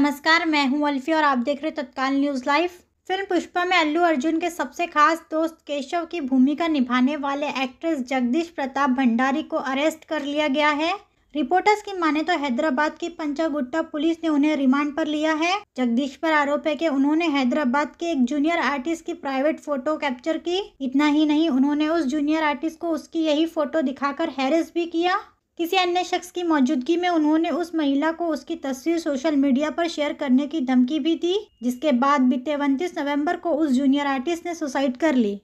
नमस्कार मैं हूं अल्फी और आप देख रहे तत्काल न्यूज़ लाइव फिल्म पुष्पा में अल्लू अर्जुन के सबसे खास दोस्त केशव की भूमिका निभाने वाले एक्ट्रेस जगदीश प्रताप भंडारी को अरेस्ट कर लिया गया है रिपोर्टर्स की माने तो हैदराबाद की पंचागुट्टा पुलिस ने उन्हें रिमांड पर लिया है जगदीश पर आरोप है कि उन्होंने हैदराबाद के एक जूनियर आर्टिस्ट की प्राइवेट फोटो कैप्चर की इतना ही नहीं उन्होंने उस जूनियर आर्टिस्ट को उसकी यही फोटो दिखाकर हैरेस भी किया किसी अन्य शख्स की मौजूदगी में उन्होंने उस महिला को उसकी तस्वीर सोशल मीडिया पर शेयर करने की धमकी भी दी जिसके बाद बीते उनतीस नवंबर को उस जूनियर आर्टिस्ट ने सुसाइड कर ली